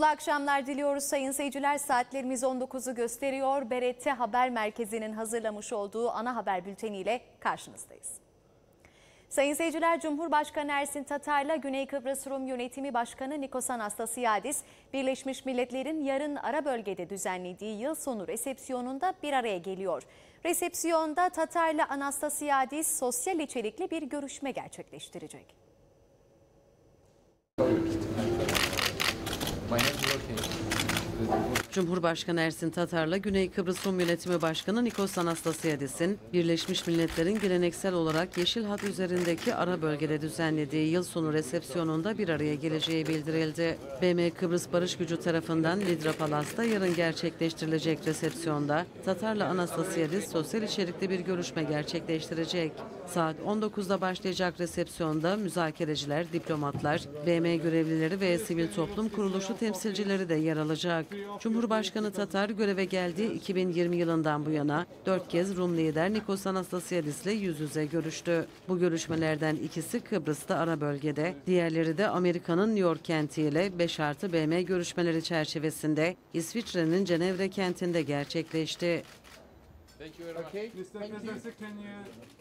Mutlu akşamlar diliyoruz sayın seyirciler. Saatlerimiz 19'u gösteriyor. Berette Haber Merkezi'nin hazırlamış olduğu ana haber bülteniyle karşınızdayız. Sayın seyirciler, Cumhurbaşkanı Ersin Tatar'la Güney Kıbrıs Rum Yönetimi Başkanı Nikos Anastasiadis, Birleşmiş Milletler'in yarın ara bölgede düzenlediği yıl sonu resepsiyonunda bir araya geliyor. Resepsiyonda Tatar'la Anastasiadis sosyal içerikli bir görüşme gerçekleştirecek. My hands are okay. Cumhurbaşkanı Ersin Tatar'la Güney Kıbrıs Rum Yönetimi Başkanı Nikos Anastasiadis'in Birleşmiş Milletler'in geleneksel olarak Yeşil Hat üzerindeki ara bölgede düzenlediği yıl sonu resepsiyonunda bir araya geleceği bildirildi. BM Kıbrıs Barış Gücü tarafından Lidra Palas'ta yarın gerçekleştirilecek resepsiyonda Tatar'la Anastasiadis sosyal içerikli bir görüşme gerçekleştirecek. Saat 19'da başlayacak resepsiyonda müzakereciler, diplomatlar, BM görevlileri ve sivil toplum kuruluşu temsilcileri de yer alacak. Cumhurbaşkanı Tatar göreve geldiği 2020 yılından bu yana dört kez Rum lider Nikos ile yüz yüze görüştü. Bu görüşmelerden ikisi Kıbrıs'ta ara bölgede, diğerleri de Amerika'nın New York kentiyle 5 artı BM görüşmeleri çerçevesinde İsviçre'nin Cenevre kentinde gerçekleşti. Thank you very much. Okay. Mr. Thank you.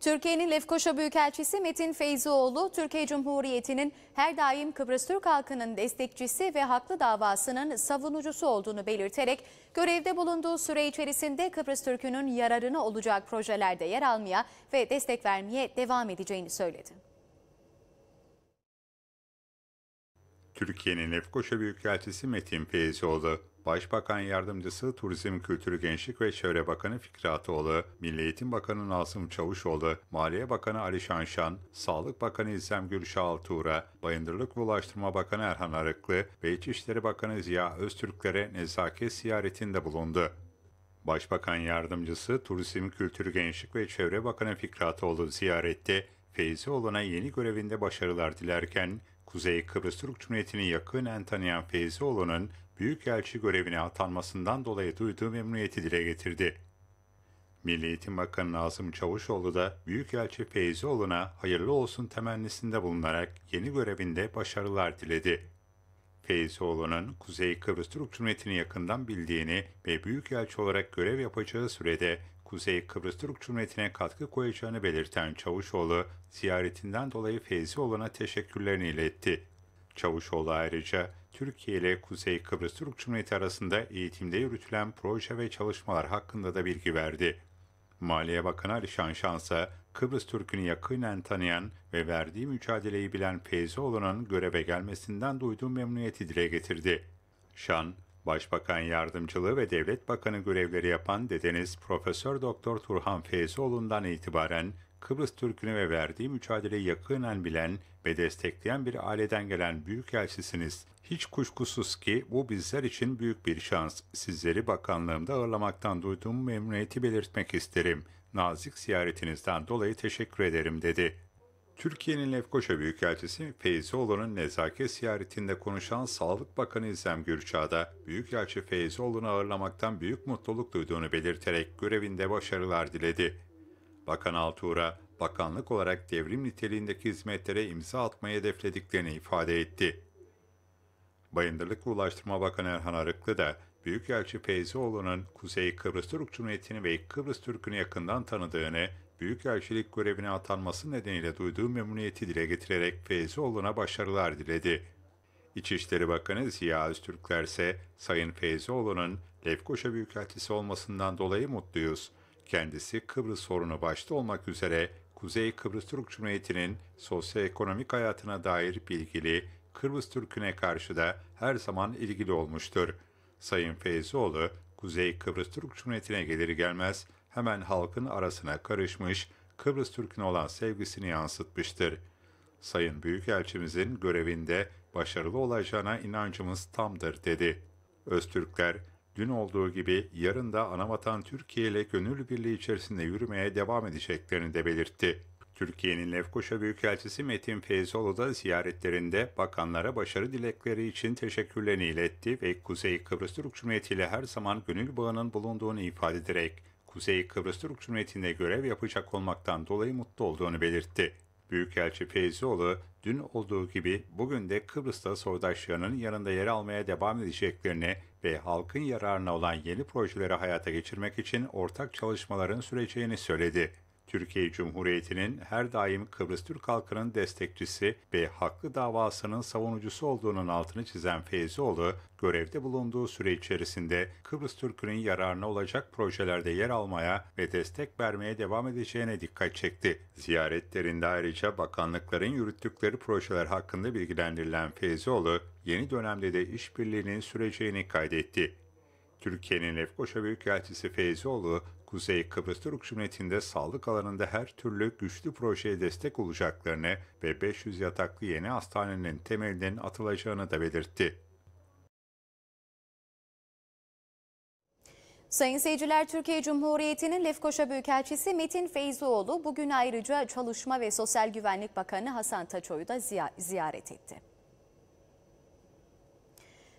Türkiye'nin Lefkoşa Büyükelçisi Metin Feyzioğlu, Türkiye Cumhuriyeti'nin her daim Kıbrıs Türk halkının destekçisi ve haklı davasının savunucusu olduğunu belirterek, görevde bulunduğu süre içerisinde Kıbrıs Türk'ünün yararına olacak projelerde yer almaya ve destek vermeye devam edeceğini söyledi. Türkiye'nin Lefkoşa Büyükelçisi Metin Feyzioğlu, Başbakan Yardımcısı Turizm Kültürü Gençlik ve Çevre Bakanı Fikri Atoğlu, Milli Eğitim Bakanı Nazım Çavuşoğlu, Maliye Bakanı Ali Şanşan, Sağlık Bakanı İzzem Gülşah Tuğra, Bayındırlık ve Ulaştırma Bakanı Erhan Arıklı ve İçişleri Bakanı Ziya Öztürklere nezaket ziyaretinde bulundu. Başbakan Yardımcısı Turizm Kültürü Gençlik ve Çevre Bakanı Fikri Atoğlu ziyarette Feyzioğlu'na yeni görevinde başarılar dilerken Kuzey Kıbrıs Türk Cumhuriyeti'ni yakınen tanıyan Feyzioğlu'nun Büyükelçi görevine atanmasından dolayı duyduğu memnuniyeti dile getirdi. Milli Eğitim Bakanı Nazım Çavuşoğlu da Büyükelçi Feyzioğlu'na hayırlı olsun temennisinde bulunarak yeni görevinde başarılar diledi. Feyzioğlu'nun Kuzey Kıbrıs Türk Cumhuriyeti'ni yakından bildiğini ve Büyükelçi olarak görev yapacağı sürede Kuzey Kıbrıs Türk Cumhuriyeti'ne katkı koyacağını belirten Çavuşoğlu, ziyaretinden dolayı Feyzioğlu'na teşekkürlerini iletti. Çavuşoğlu ayrıca Türkiye ile Kuzey Kıbrıs Türk Cumhuriyeti arasında eğitimde yürütülen proje ve çalışmalar hakkında da bilgi verdi. Maliye Bakanı Ali Şansa Kıbrıs Türk'ünü yakinen tanıyan ve verdiği mücadeleyi bilen Feyzioğlu'nun göreve gelmesinden duyduğu memnuniyeti dile getirdi. Şan, Başbakan Yardımcılığı ve Devlet Bakanı görevleri yapan dedeniz Profesör Doktor Turhan Feyzioğlu'ndan itibaren Kıbrıs Türk'ünü ve verdiği mücadeleyi yakinen bilen ve destekleyen bir aileden gelen büyük elsisiniz. Hiç kuşkusuz ki bu bizler için büyük bir şans. Sizleri bakanlığımda ağırlamaktan duyduğum memnuniyeti belirtmek isterim. Nazik ziyaretinizden dolayı teşekkür ederim dedi. Türkiye'nin Lefkoşa Büyükelçisi Feyzioğlu'nun nezaket ziyaretinde konuşan Sağlık Bakanı İzlem Gürçağ'da Büyükelçi Feyzioğlu'nu ağırlamaktan büyük mutluluk duyduğunu belirterek görevinde başarılar diledi. Bakan Altuğra, bakanlık olarak devrim niteliğindeki hizmetlere imza atmayı hedeflediklerini ifade etti. Bayındırlık Ulaştırma Bakanı Erhan Arıklı da Büyükelçi Feyzioğlu'nun Kuzey Kıbrıs Türk Cumhuriyeti'ni ve Kıbrıs Türk'ünü yakından tanıdığını, Büyükelçilik görevine atanması nedeniyle duyduğu memnuniyeti dile getirerek Feyzioğlu'na başarılar diledi. İçişleri Bakanı Ziya Öztürkler ise Sayın Feyzioğlu'nun Lefkoşa Büyükelçisi olmasından dolayı mutluyuz. Kendisi Kıbrıs sorunu başta olmak üzere Kuzey Kıbrıs Türk Cumhuriyeti'nin sosyoekonomik hayatına dair bilgili Kıbrıs Türk'üne karşı da her zaman ilgili olmuştur. Sayın Feyzioğlu, Kuzey Kıbrıs Türk Cumhuriyeti'ne gelir gelmez hemen halkın arasına karışmış, Kıbrıs Türk'üne olan sevgisini yansıtmıştır. Sayın Büyükelçimizin görevinde başarılı olacağına inancımız tamdır dedi. Öztürkler Dün olduğu gibi yarın da anavatan Türkiye ile gönül birliği içerisinde yürümeye devam edeceklerini de belirtti. Türkiye'nin Lefkoşa Büyükelçisi Metin Feyzoğlu da ziyaretlerinde bakanlara başarı dilekleri için teşekkürlerini iletti ve Kuzey Kıbrıs Türk Cumhuriyeti ile her zaman gönül bağının bulunduğunu ifade ederek Kuzey Kıbrıs Türk Cumhuriyeti'nde görev yapacak olmaktan dolayı mutlu olduğunu belirtti. Büyükelçi Feyzoğlu, dün olduğu gibi bugün de Kıbrıs'ta soydaşlarının yanında yer almaya devam edeceklerini ve halkın yararına olan yeni projeleri hayata geçirmek için ortak çalışmaların süreceğini söyledi. Türkiye Cumhuriyeti'nin her daim Kıbrıs Türk halkının destekçisi ve haklı davasının savunucusu olduğunun altını çizen Feyzioğlu, görevde bulunduğu süre içerisinde Kıbrıs Türk'ünün yararına olacak projelerde yer almaya ve destek vermeye devam edeceğine dikkat çekti. Ziyaretlerinde ayrıca bakanlıkların yürüttükleri projeler hakkında bilgilendirilen Feyzioğlu, yeni dönemde de işbirliğinin süreceğini kaydetti. Türkiye'nin Lefkoşa Büyükelçisi Feyzioğlu, Kuzey Kıbrıs Türk Cumhuriyeti'nde sağlık alanında her türlü güçlü projeye destek olacaklarını ve 500 yataklı yeni hastanenin temelinin atılacağını da belirtti. Sayın seyirciler, Türkiye Cumhuriyeti'nin Lefkoşa Büyükelçisi Metin Feyzoğlu bugün ayrıca Çalışma ve Sosyal Güvenlik Bakanı Hasan Taçoy'u da ziyaret etti.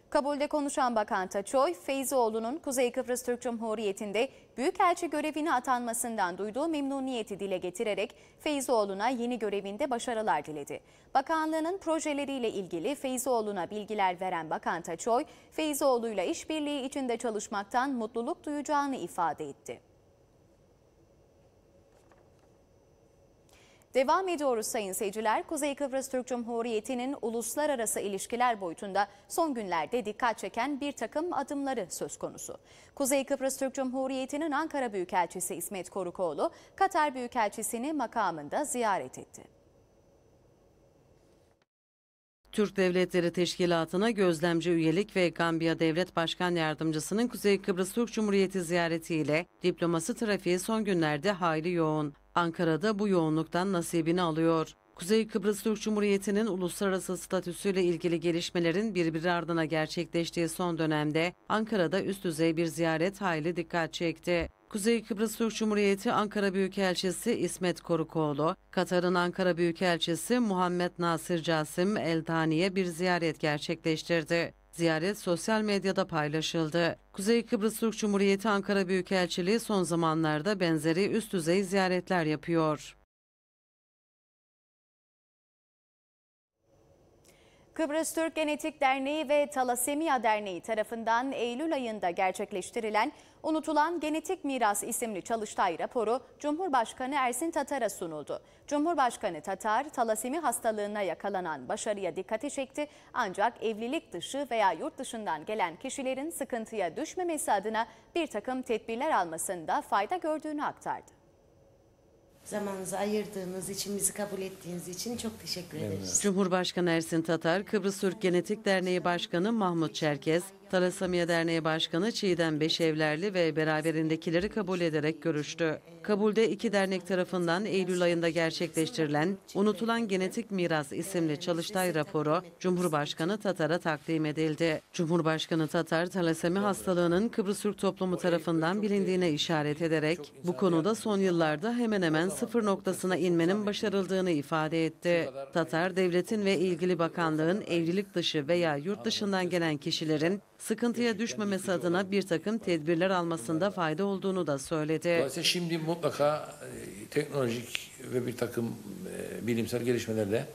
Kabulde konuşan Bakan Taçoy, Feyzioğlu'nun Kuzey Kıbrıs Türk Cumhuriyeti'nde Büyükelçi görevini atanmasından duyduğu memnuniyeti dile getirerek Feyzioğlu'na yeni görevinde başarılar diledi. Bakanlığının projeleriyle ilgili Feyzioğlu'na bilgiler veren Bakan Taçoy, Feyzioğlu'yla işbirliği içinde çalışmaktan mutluluk duyacağını ifade etti. Devam ediyoruz sayın seyirciler. Kuzey Kıbrıs Türk Cumhuriyeti'nin uluslararası ilişkiler boyutunda son günlerde dikkat çeken bir takım adımları söz konusu. Kuzey Kıbrıs Türk Cumhuriyeti'nin Ankara Büyükelçisi İsmet Korukoğlu, Katar Büyükelçisini makamında ziyaret etti. Türk Devletleri Teşkilatı'na gözlemci üyelik ve Gambiya Devlet Başkan Yardımcısının Kuzey Kıbrıs Türk Cumhuriyeti ziyaretiyle diplomasi trafiği son günlerde hayli yoğun. Ankara'da bu yoğunluktan nasibini alıyor. Kuzey Kıbrıs Türk Cumhuriyeti'nin uluslararası statüsüyle ilgili gelişmelerin birbiri ardına gerçekleştiği son dönemde Ankara'da üst düzey bir ziyaret hayli dikkat çekti. Kuzey Kıbrıs Türk Cumhuriyeti Ankara Büyükelçisi İsmet Korukoğlu, Katar'ın Ankara Büyükelçisi Muhammed Nasir Casim Eldani'ye bir ziyaret gerçekleştirdi. Ziyaret sosyal medyada paylaşıldı. Kuzey Kıbrıs Türk Cumhuriyeti Ankara Büyükelçiliği son zamanlarda benzeri üst düzey ziyaretler yapıyor. Kıbrıs Türk Genetik Derneği ve Talasemiya Derneği tarafından Eylül ayında gerçekleştirilen Unutulan Genetik Miras isimli çalıştay raporu Cumhurbaşkanı Ersin Tatar'a sunuldu. Cumhurbaşkanı Tatar, talasemi hastalığına yakalanan başarıya dikkati çekti ancak evlilik dışı veya yurt dışından gelen kişilerin sıkıntıya düşmemesi adına bir takım tedbirler almasında fayda gördüğünü aktardı. Zamanınızı ayırdığınız için, bizi kabul ettiğiniz için çok teşekkür ederiz. Cumhurbaşkanı Ersin Tatar, Kıbrıs Türk Genetik Derneği Başkanı Mahmut Çerkez, Talasamiya Derneği Başkanı Çiğdem Beşevlerli ve beraberindekileri kabul ederek görüştü. Kabulde iki dernek tarafından Eylül ayında gerçekleştirilen Unutulan Genetik Miras isimli çalıştay raporu Cumhurbaşkanı Tatar'a takdim edildi. Cumhurbaşkanı Tatar, talasemi hastalığının Kıbrıs Türk toplumu tarafından bilindiğine işaret ederek bu konuda son yıllarda hemen hemen sıfır noktasına inmenin başarıldığını ifade etti. Tatar, devletin ve ilgili bakanlığın evlilik dışı veya yurt dışından gelen kişilerin sıkıntıya düşmemesi adına bir takım tedbirler almasında fayda olduğunu da söyledi. Dolayısıyla şimdi mutlaka e, teknolojik ve bir takım e, bilimsel gelişmelerle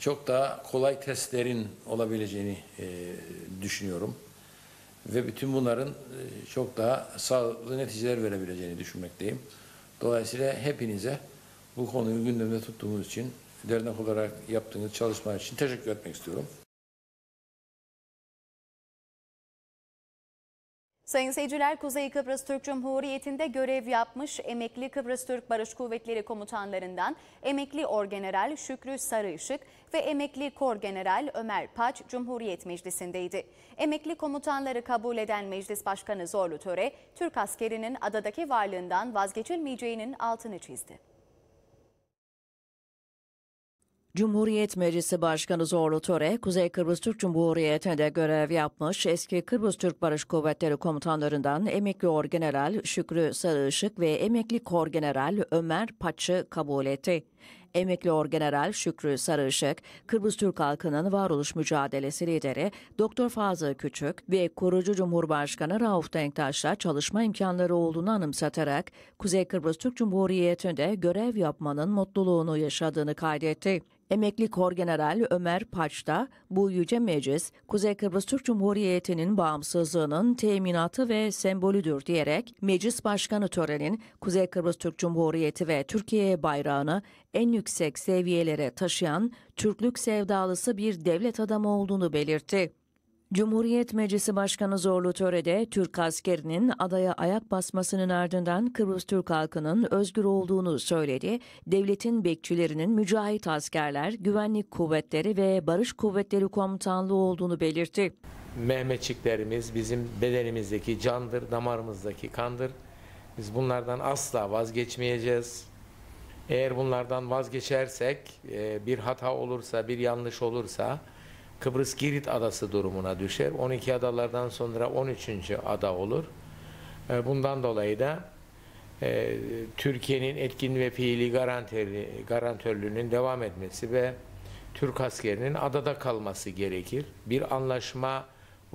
çok daha kolay testlerin olabileceğini e, düşünüyorum. Ve bütün bunların çok daha sağlıklı neticeler verebileceğini düşünmekteyim. Dolayısıyla hepinize bu konuyu gündemde tuttuğumuz için dernek olarak yaptığınız çalışma için teşekkür etmek istiyorum. Sayın seyirciler Kuzey Kıbrıs Türk Cumhuriyeti'nde görev yapmış emekli Kıbrıs Türk Barış Kuvvetleri komutanlarından emekli Orgeneral Şükrü Sarıışık ve emekli Kor General Ömer Paç Cumhuriyet Meclisi'ndeydi. Emekli komutanları kabul eden Meclis Başkanı Zorlu Töre, Türk askerinin adadaki varlığından vazgeçilmeyeceğinin altını çizdi. Cumhuriyet Meclisi Başkanı Zorlu Töre, Kuzey Kıbrıs Türk Cumhuriyeti'nde görev yapmış eski Kıbrıs Türk Barış Kuvvetleri komutanlarından emekli orgeneral Şükrü Sarıışık ve emekli korgeneral Ömer Paç'ı kabul etti. Emekli Orgeneral Şükrü Sarışık, Kıbrıs Türk halkının varoluş mücadelesi lideri Doktor Fazıl Küçük ve kurucu Cumhurbaşkanı Rauf Denktaş'la çalışma imkanları olduğunu anımsatarak Kuzey Kıbrıs Türk Cumhuriyeti'nde görev yapmanın mutluluğunu yaşadığını kaydetti. Emekli Korgeneral Ömer Paç da bu yüce meclis Kuzey Kıbrıs Türk Cumhuriyeti'nin bağımsızlığının teminatı ve sembolüdür diyerek meclis başkanı törenin Kuzey Kıbrıs Türk Cumhuriyeti ve Türkiye bayrağını en yüksek seviyelere taşıyan Türklük sevdalısı bir devlet adamı olduğunu belirtti. Cumhuriyet Meclisi Başkanı Zorlu Töre'de Türk askerinin adaya ayak basmasının ardından Kıbrıs Türk halkının özgür olduğunu söyledi. Devletin bekçilerinin mücahit askerler, güvenlik kuvvetleri ve barış kuvvetleri komutanlığı olduğunu belirtti. Mehmetçiklerimiz bizim bedenimizdeki candır, damarımızdaki kandır. Biz bunlardan asla vazgeçmeyeceğiz. Eğer bunlardan vazgeçersek, e, bir hata olursa, bir yanlış olursa Kıbrıs Girit adası durumuna düşer. 12 adalardan sonra 13. ada olur. E, bundan dolayı da e, Türkiye'nin etkin ve fiili garantörlüğünün devam etmesi ve Türk askerinin adada kalması gerekir. Bir anlaşma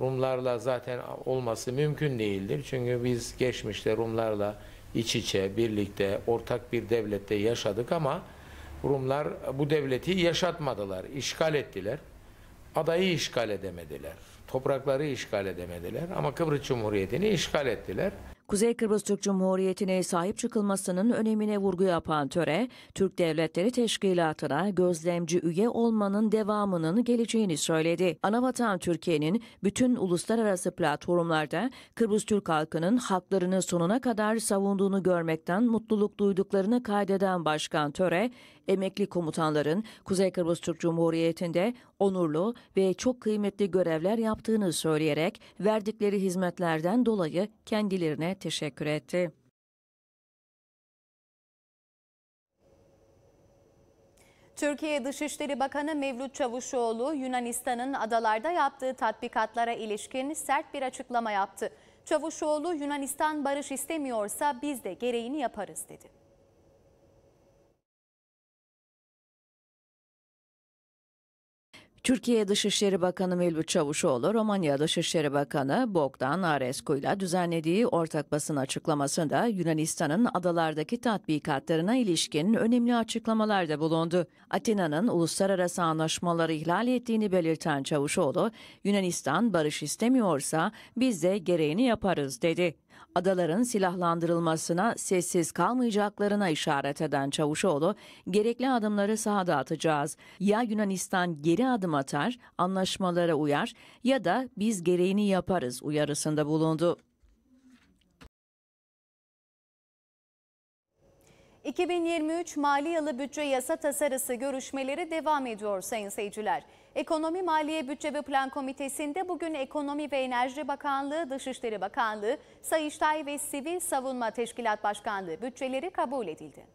Rumlarla zaten olması mümkün değildir. Çünkü biz geçmişte Rumlarla iç içe, birlikte, ortak bir devlette yaşadık ama Rumlar bu devleti yaşatmadılar, işgal ettiler. Adayı işgal edemediler, toprakları işgal edemediler ama Kıbrıs Cumhuriyeti'ni işgal ettiler. Kuzey Kıbrıs Türk Cumhuriyeti'ne sahip çıkılmasının önemine vurgu yapan töre, Türk Devletleri Teşkilatı'na gözlemci üye olmanın devamının geleceğini söyledi. Anavatan Türkiye'nin bütün uluslararası platformlarda Kıbrıs Türk halkının haklarını sonuna kadar savunduğunu görmekten mutluluk duyduklarını kaydeden Başkan Töre, emekli komutanların Kuzey Kıbrıs Türk Cumhuriyeti'nde onurlu ve çok kıymetli görevler yaptığını söyleyerek verdikleri hizmetlerden dolayı kendilerine teşekkür etti. Türkiye Dışişleri Bakanı Mevlüt Çavuşoğlu Yunanistan'ın adalarda yaptığı tatbikatlara ilişkin sert bir açıklama yaptı. Çavuşoğlu Yunanistan barış istemiyorsa biz de gereğini yaparız dedi. Türkiye Dışişleri Bakanı Mevlüt Çavuşoğlu, Romanya Dışişleri Bakanı Bogdan Arescu ile düzenlediği ortak basın açıklamasında Yunanistan'ın adalardaki tatbikatlarına ilişkin önemli açıklamalarda bulundu. Atina'nın uluslararası anlaşmaları ihlal ettiğini belirten Çavuşoğlu, Yunanistan barış istemiyorsa biz de gereğini yaparız dedi adaların silahlandırılmasına sessiz kalmayacaklarına işaret eden Çavuşoğlu, gerekli adımları sahada atacağız. Ya Yunanistan geri adım atar, anlaşmalara uyar ya da biz gereğini yaparız uyarısında bulundu. 2023 mali yılı bütçe yasa tasarısı görüşmeleri devam ediyor sayın seyirciler. Ekonomi Maliye Bütçe ve Plan Komitesi'nde bugün Ekonomi ve Enerji Bakanlığı, Dışişleri Bakanlığı, Sayıştay ve Sivil Savunma Teşkilat Başkanlığı bütçeleri kabul edildi.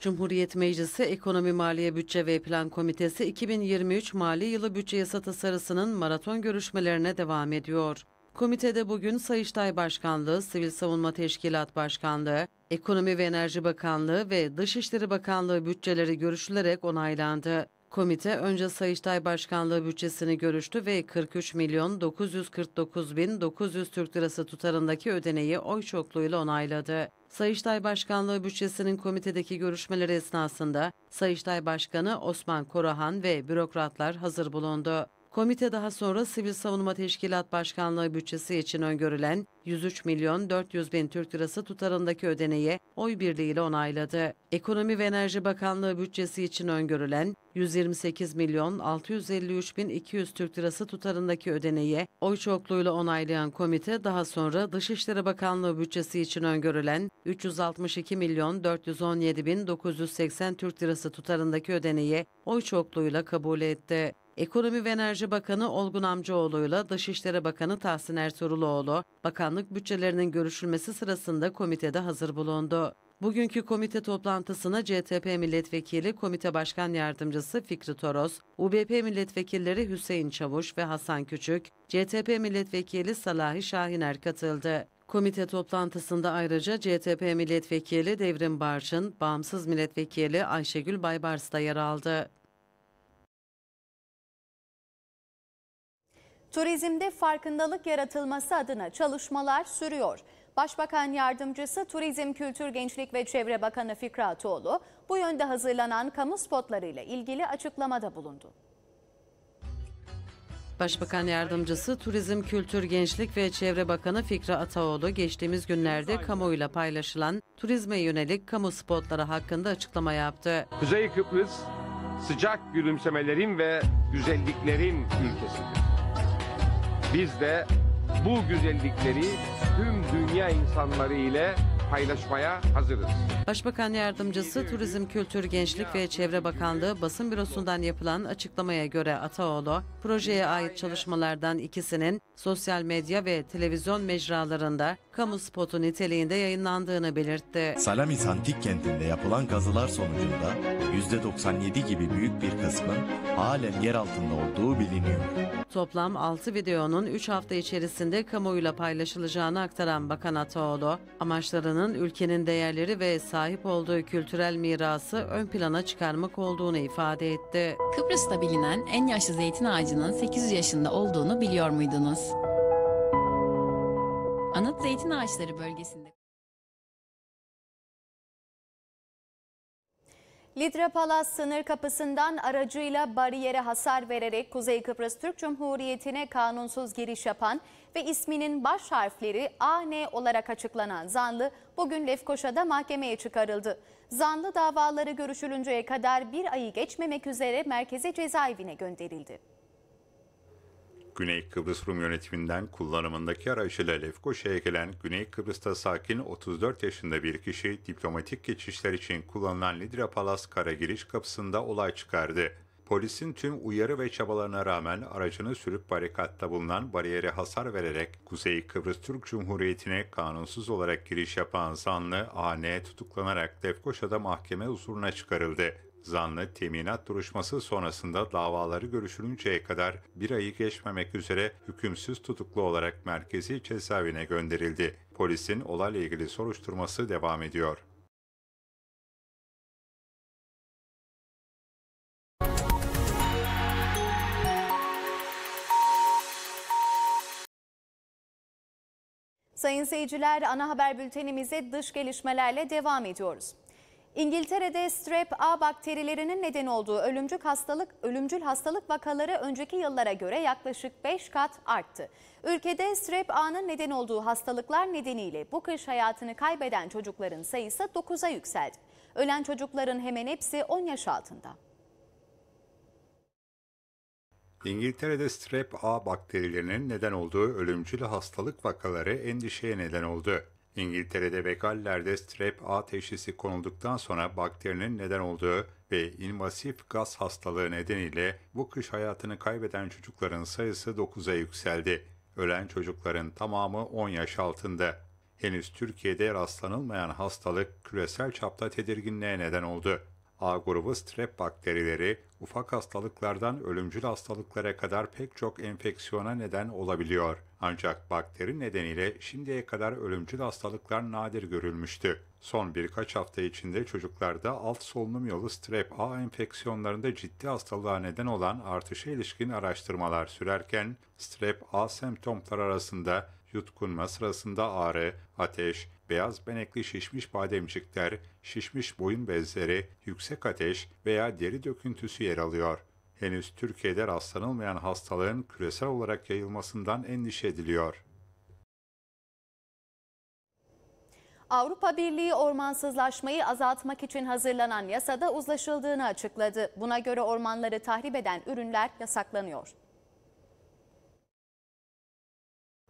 Cumhuriyet Meclisi Ekonomi Maliye Bütçe ve Plan Komitesi 2023 Mali Yılı Bütçe Yasa Tasarısının maraton görüşmelerine devam ediyor. Komitede bugün Sayıştay Başkanlığı, Sivil Savunma Teşkilat Başkanlığı, Ekonomi ve Enerji Bakanlığı ve Dışişleri Bakanlığı bütçeleri görüşülerek onaylandı. Komite önce Sayıştay Başkanlığı bütçesini görüştü ve 43 milyon 949 bin 900 Türk Lirası tutarındaki ödeneği oy çokluğuyla onayladı. Sayıştay Başkanlığı bütçesinin komitedeki görüşmeleri esnasında Sayıştay Başkanı Osman Korahan ve bürokratlar hazır bulundu. Komite daha sonra Sivil Savunma Teşkilat Başkanlığı bütçesi için öngörülen 103 milyon 400 bin Türk lirası tutarındaki ödeneği oy birliğiyle onayladı. Ekonomi ve Enerji Bakanlığı bütçesi için öngörülen 128 milyon 653 bin 200 Türk lirası tutarındaki ödeneği oy çokluğuyla onaylayan komite daha sonra Dışişleri Bakanlığı bütçesi için öngörülen 362 milyon 417 bin 980 Türk lirası tutarındaki ödeneği oy çokluğuyla kabul etti. Ekonomi ve Enerji Bakanı Olgun Amcaoğlu'yla Dışişleri Bakanı Tahsin Ertuğruluoğlu, bakanlık bütçelerinin görüşülmesi sırasında komitede hazır bulundu. Bugünkü komite toplantısına CTP Milletvekili Komite Başkan Yardımcısı Fikri Toros, UBP Milletvekilleri Hüseyin Çavuş ve Hasan Küçük, CTP Milletvekili Salahi Şahiner katıldı. Komite toplantısında ayrıca CTP Milletvekili Devrim Barçın, Bağımsız Milletvekili Ayşegül Baybars da yer aldı. Turizmde farkındalık yaratılması adına çalışmalar sürüyor. Başbakan Yardımcısı Turizm, Kültür, Gençlik ve Çevre Bakanı Fikratoğlu bu yönde hazırlanan kamu spotlarıyla ilgili açıklamada bulundu. Başbakan Yardımcısı Turizm, Kültür, Gençlik ve Çevre Bakanı Fikri Ataoğlu geçtiğimiz günlerde kamuoyuyla paylaşılan turizme yönelik kamu spotları hakkında açıklama yaptı. Kuzey Kıbrıs sıcak gülümsemelerin ve güzelliklerin ülkesidir. Biz de bu güzellikleri tüm dünya insanları ile paylaşmaya hazırız. Başbakan Yardımcısı Turizm Kültür Gençlik ve Çevre Bakanlığı basın bürosundan yapılan açıklamaya göre Ataoğlu, projeye ait çalışmalardan ikisinin sosyal medya ve televizyon mecralarında kamu spotu niteliğinde yayınlandığını belirtti. Salamis Antik Kenti'nde yapılan kazılar sonucunda %97 gibi büyük bir kısmın halen yer altında olduğu biliniyor. Toplam 6 videonun 3 hafta içerisinde kamuoyuyla paylaşılacağını aktaran Bakan Ataoğlu, amaçlarının ülkenin değerleri ve sahip olduğu kültürel mirası ön plana çıkarmak olduğunu ifade etti. Kıbrıs'ta bilinen en yaşlı zeytin ağacının 800 yaşında olduğunu biliyor muydunuz? Anıt Zeytin Ağaçları bölgesinde Lidra Palas sınır kapısından aracıyla bariyere hasar vererek Kuzey Kıbrıs Türk Cumhuriyeti'ne kanunsuz giriş yapan ve isminin baş harfleri AN olarak açıklanan zanlı bugün Lefkoşa'da mahkemeye çıkarıldı. Zanlı davaları görüşülünceye kadar bir ayı geçmemek üzere merkeze cezaevine gönderildi. Güney Kıbrıs Rum yönetiminden kullanımındaki aracıyla Lefkoşa'ya gelen Güney Kıbrıs'ta sakin 34 yaşında bir kişi diplomatik geçişler için kullanılan Lidra Palas kara giriş kapısında olay çıkardı. Polisin tüm uyarı ve çabalarına rağmen aracını sürüp barikatta bulunan bariyere hasar vererek Kuzey Kıbrıs Türk Cumhuriyeti'ne kanunsuz olarak giriş yapan zanlı A.N. E tutuklanarak Lefkoşa'da mahkeme huzuruna çıkarıldı. Zanlı teminat duruşması sonrasında davaları görüşülünceye kadar bir ayı geçmemek üzere hükümsüz tutuklu olarak merkezi cezaevine gönderildi. Polisin olayla ilgili soruşturması devam ediyor. Sayın seyirciler, ana haber bültenimize dış gelişmelerle devam ediyoruz. İngiltere'de strep A bakterilerinin neden olduğu ölümcül hastalık, ölümcül hastalık vakaları önceki yıllara göre yaklaşık 5 kat arttı. Ülkede strep A'nın neden olduğu hastalıklar nedeniyle bu kış hayatını kaybeden çocukların sayısı 9'a yükseldi. Ölen çocukların hemen hepsi 10 yaş altında. İngiltere'de strep A bakterilerinin neden olduğu ölümcül hastalık vakaları endişeye neden oldu. İngiltere'de ve Galler'de strep A teşhisi konulduktan sonra bakterinin neden olduğu ve invasif gaz hastalığı nedeniyle bu kış hayatını kaybeden çocukların sayısı 9'a yükseldi. Ölen çocukların tamamı 10 yaş altında. Henüz Türkiye'de rastlanılmayan hastalık küresel çapta tedirginliğe neden oldu. A grubu strep bakterileri ufak hastalıklardan ölümcül hastalıklara kadar pek çok enfeksiyona neden olabiliyor. Ancak bakteri nedeniyle şimdiye kadar ölümcül hastalıklar nadir görülmüştü. Son birkaç hafta içinde çocuklarda alt solunum yolu strep A enfeksiyonlarında ciddi hastalığa neden olan artışa ilişkin araştırmalar sürerken strep A semptomları arasında yutkunma sırasında ağrı, ateş, beyaz benekli şişmiş bademcikler, şişmiş boyun bezleri, yüksek ateş veya deri döküntüsü yer alıyor. Henüz Türkiye'de rastlanılmayan hastalığın küresel olarak yayılmasından endişe ediliyor. Avrupa Birliği ormansızlaşmayı azaltmak için hazırlanan yasada uzlaşıldığını açıkladı. Buna göre ormanları tahrip eden ürünler yasaklanıyor.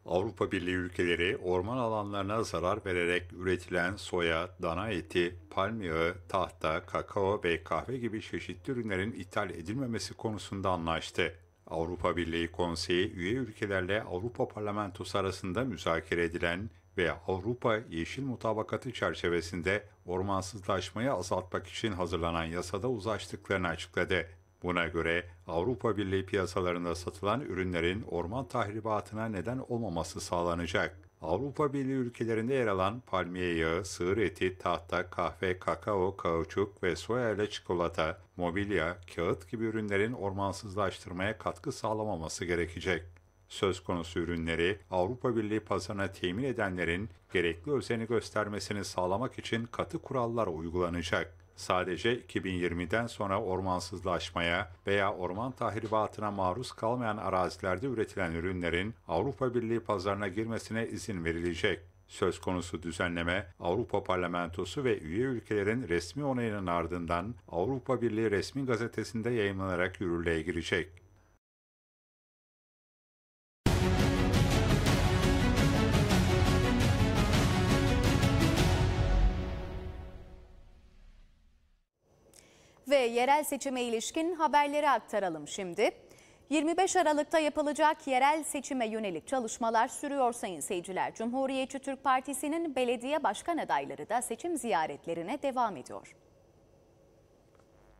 Avrupa Birliği ülkeleri orman alanlarına zarar vererek üretilen soya, dana eti, palmiye, tahta, kakao ve kahve gibi çeşitli ürünlerin ithal edilmemesi konusunda anlaştı. Avrupa Birliği Konseyi üye ülkelerle Avrupa Parlamentosu arasında müzakere edilen ve Avrupa Yeşil Mutabakatı çerçevesinde ormansızlaşmayı azaltmak için hazırlanan yasada uzlaştıklarını açıkladı. Buna göre Avrupa Birliği piyasalarında satılan ürünlerin orman tahribatına neden olmaması sağlanacak. Avrupa Birliği ülkelerinde yer alan palmiye yağı, sığır eti, tahta, kahve, kakao, kauçuk ve soya ile çikolata, mobilya, kağıt gibi ürünlerin ormansızlaştırmaya katkı sağlamaması gerekecek. Söz konusu ürünleri Avrupa Birliği pazarına temin edenlerin gerekli özeni göstermesini sağlamak için katı kurallar uygulanacak. Sadece 2020'den sonra ormansızlaşmaya veya orman tahribatına maruz kalmayan arazilerde üretilen ürünlerin Avrupa Birliği pazarına girmesine izin verilecek. Söz konusu düzenleme Avrupa Parlamentosu ve üye ülkelerin resmi onayının ardından Avrupa Birliği resmi gazetesinde yayınlanarak yürürlüğe girecek. ve yerel seçime ilişkin haberleri aktaralım şimdi. 25 Aralık'ta yapılacak yerel seçime yönelik çalışmalar sürüyor sayın seyirciler. Cumhuriyetçi Türk Partisi'nin belediye başkan adayları da seçim ziyaretlerine devam ediyor.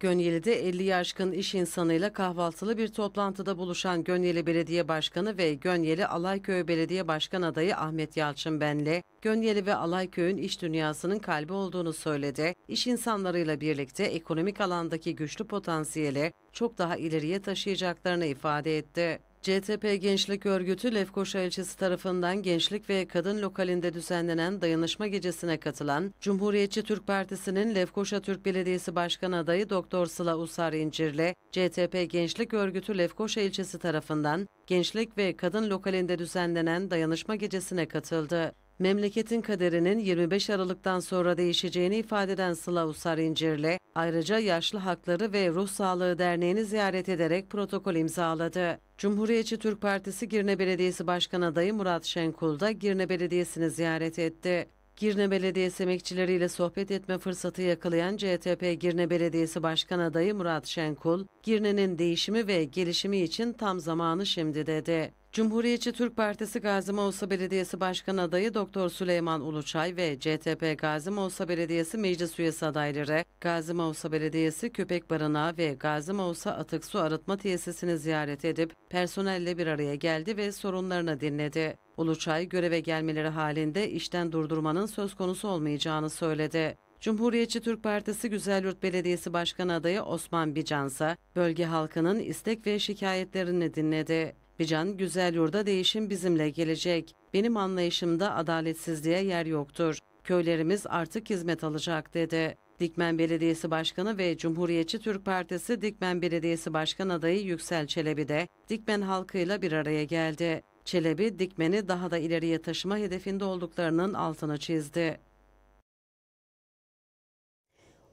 Gönyeli'de 50 aşkın iş insanıyla kahvaltılı bir toplantıda buluşan Gönyeli Belediye Başkanı ve Gönyeli Alayköy Belediye Başkan adayı Ahmet Yalçın Benle, Gönyeli ve Alayköy'ün iş dünyasının kalbi olduğunu söyledi. İş insanlarıyla birlikte ekonomik alandaki güçlü potansiyeli çok daha ileriye taşıyacaklarını ifade etti. CTP Gençlik Örgütü Lefkoşa ilçesi tarafından gençlik ve kadın lokalinde düzenlenen dayanışma gecesine katılan Cumhuriyetçi Türk Partisi'nin Lefkoşa Türk Belediyesi Başkanı adayı Doktor Sıla Usar İncirli, CTP Gençlik Örgütü Lefkoşa ilçesi tarafından gençlik ve kadın lokalinde düzenlenen dayanışma gecesine katıldı memleketin kaderinin 25 Aralık'tan sonra değişeceğini ifade eden Sıla Usar İncirli, ayrıca Yaşlı Hakları ve Ruh Sağlığı Derneği'ni ziyaret ederek protokol imzaladı. Cumhuriyetçi Türk Partisi Girne Belediyesi Başkan Adayı Murat Şenkul da Girne Belediyesi'ni ziyaret etti. Girne Belediyesi emekçileriyle sohbet etme fırsatı yakalayan CTP Girne Belediyesi Başkan Adayı Murat Şenkul, Girne'nin değişimi ve gelişimi için tam zamanı şimdi dedi. Cumhuriyetçi Türk Partisi Gazi Mausa Belediyesi Başkanı Adayı Doktor Süleyman Uluçay ve CTP Gazi Mausa Belediyesi Meclis Üyesi adayları Gazi Mausa Belediyesi Köpek Barınağı ve Gazi Mausa Atık Su Arıtma Tesisini ziyaret edip personelle bir araya geldi ve sorunlarını dinledi. Uluçay göreve gelmeleri halinde işten durdurmanın söz konusu olmayacağını söyledi. Cumhuriyetçi Türk Partisi Güzelyurt Belediyesi Başkanı Adayı Osman Bicansa, bölge halkının istek ve şikayetlerini dinledi. Bican Güzel Yurda değişim bizimle gelecek. Benim anlayışımda adaletsizliğe yer yoktur. Köylerimiz artık hizmet alacak dedi. Dikmen Belediyesi Başkanı ve Cumhuriyetçi Türk Partisi Dikmen Belediyesi Başkan adayı Yüksel Çelebi de Dikmen halkıyla bir araya geldi. Çelebi, Dikmen'i daha da ileriye taşıma hedefinde olduklarının altını çizdi.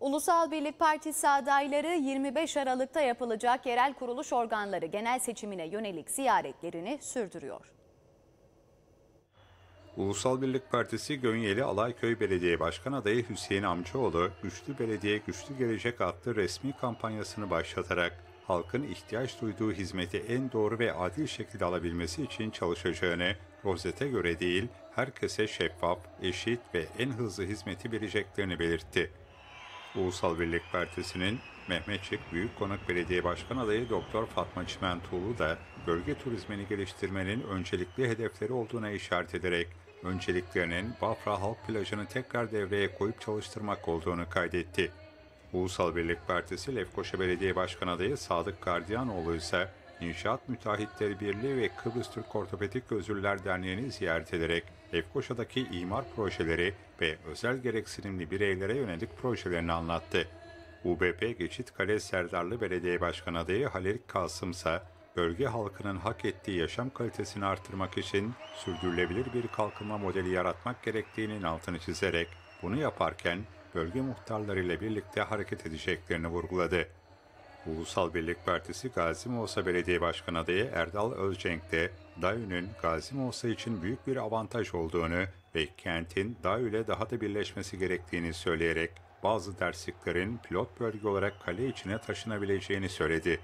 Ulusal Birlik Partisi adayları 25 Aralık'ta yapılacak yerel kuruluş organları genel seçimine yönelik ziyaretlerini sürdürüyor. Ulusal Birlik Partisi Gönyeli Alayköy Belediye Başkan Adayı Hüseyin Amcaoğlu, Güçlü Belediye Güçlü Gelecek adlı resmi kampanyasını başlatarak halkın ihtiyaç duyduğu hizmeti en doğru ve adil şekilde alabilmesi için çalışacağını, rozete göre değil, herkese şeffaf, eşit ve en hızlı hizmeti vereceklerini belirtti. Ulusal Birlik Partisi'nin Mehmetçik Büyük Büyükkonak Belediye Başkan Adayı Doktor Fatma Çimentoğlu da bölge turizmini geliştirmenin öncelikli hedefleri olduğuna işaret ederek önceliklerinin Bafra Halk Plajı'nı tekrar devreye koyup çalıştırmak olduğunu kaydetti. Ulusal Birlik Partisi Lefkoşa Belediye Başkan Adayı Sadık Gardiyanoğlu ise İnşaat Müteahhitleri Birliği ve Kıbrıs Türk Ortopedik Özürler Derneği'ni ziyaret ederek Lefkoşa'daki imar projeleri ve özel gereksinimli bireylere yönelik projelerini anlattı. UBP Geçit Kale Serdarlı Belediye Başkanı adayı Halelik Kasım ise bölge halkının hak ettiği yaşam kalitesini artırmak için sürdürülebilir bir kalkınma modeli yaratmak gerektiğinin altını çizerek bunu yaparken bölge muhtarlarıyla birlikte hareket edeceklerini vurguladı. Ulusal Birlik Partisi Gazi Musa Belediye Başkanı adayı Erdal Özcenk de Dayü'nün Gazi Mosa için büyük bir avantaj olduğunu ve kentin Dayü ile daha da birleşmesi gerektiğini söyleyerek bazı dersliklerin pilot bölge olarak kale içine taşınabileceğini söyledi.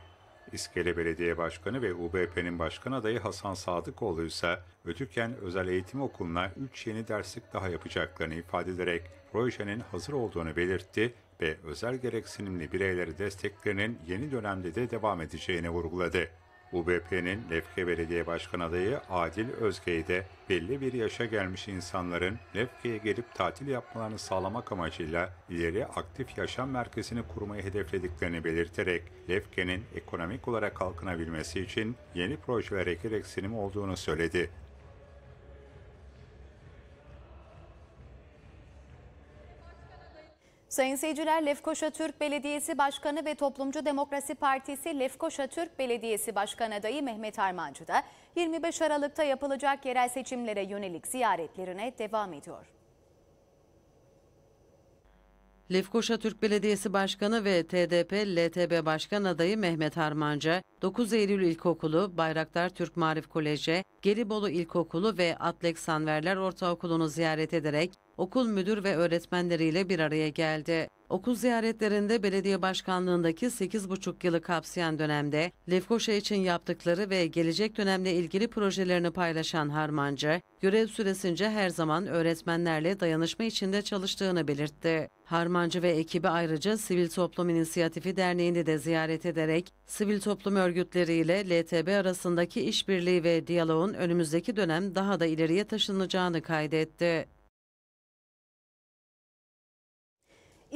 İskele Belediye Başkanı ve UBP'nin başkan adayı Hasan Sadıkoğlu ise Ötüken Özel Eğitim Okulu'na 3 yeni derslik daha yapacaklarını ifade ederek projenin hazır olduğunu belirtti ve özel gereksinimli bireyleri desteklerinin yeni dönemde de devam edeceğini vurguladı. UBP'nin Lefke Belediye Başkan adayı Adil Özge'yi de belli bir yaşa gelmiş insanların Lefke'ye gelip tatil yapmalarını sağlamak amacıyla ileri aktif yaşam merkezini kurmayı hedeflediklerini belirterek Lefke'nin ekonomik olarak kalkınabilmesi için yeni projelere gereksinim olduğunu söyledi. Sayın seyirciler Lefkoşa Türk Belediyesi Başkanı ve Toplumcu Demokrasi Partisi Lefkoşa Türk Belediyesi Başkan adayı Mehmet Armancı da 25 Aralık'ta yapılacak yerel seçimlere yönelik ziyaretlerine devam ediyor. Lefkoşa Türk Belediyesi Başkanı ve TDP-LTB Başkan adayı Mehmet Harmanca, 9 Eylül İlkokulu, Bayraktar Türk Marif Koleji, Gelibolu İlkokulu ve Atlek Sanverler Ortaokulu'nu ziyaret ederek okul müdür ve öğretmenleriyle bir araya geldi. Okul ziyaretlerinde belediye başkanlığındaki 8,5 yılı kapsayan dönemde Lefkoşa için yaptıkları ve gelecek dönemle ilgili projelerini paylaşan Harmancı, görev süresince her zaman öğretmenlerle dayanışma içinde çalıştığını belirtti. Harmancı ve ekibi ayrıca Sivil Toplum İnisiyatifi Derneği'ni de ziyaret ederek sivil toplum örgütleriyle LTB arasındaki işbirliği ve diyaloğun önümüzdeki dönem daha da ileriye taşınacağını kaydetti.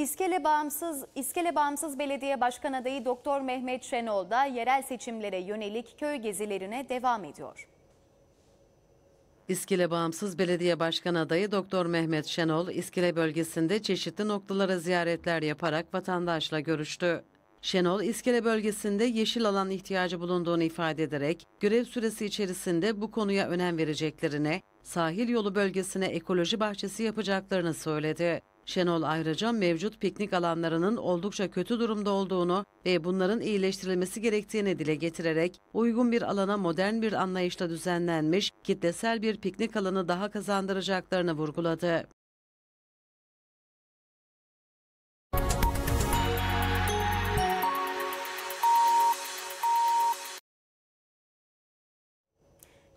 İskele Bağımsız, İskele Bağımsız Belediye Başkan Adayı Doktor Mehmet Şenol da yerel seçimlere yönelik köy gezilerine devam ediyor. İskele Bağımsız Belediye Başkan Adayı Doktor Mehmet Şenol, İskele bölgesinde çeşitli noktalara ziyaretler yaparak vatandaşla görüştü. Şenol, İskele bölgesinde yeşil alan ihtiyacı bulunduğunu ifade ederek, görev süresi içerisinde bu konuya önem vereceklerine, sahil yolu bölgesine ekoloji bahçesi yapacaklarını söyledi. Şenol ayrıca mevcut piknik alanlarının oldukça kötü durumda olduğunu ve bunların iyileştirilmesi gerektiğini dile getirerek uygun bir alana modern bir anlayışla düzenlenmiş kitlesel bir piknik alanı daha kazandıracaklarını vurguladı.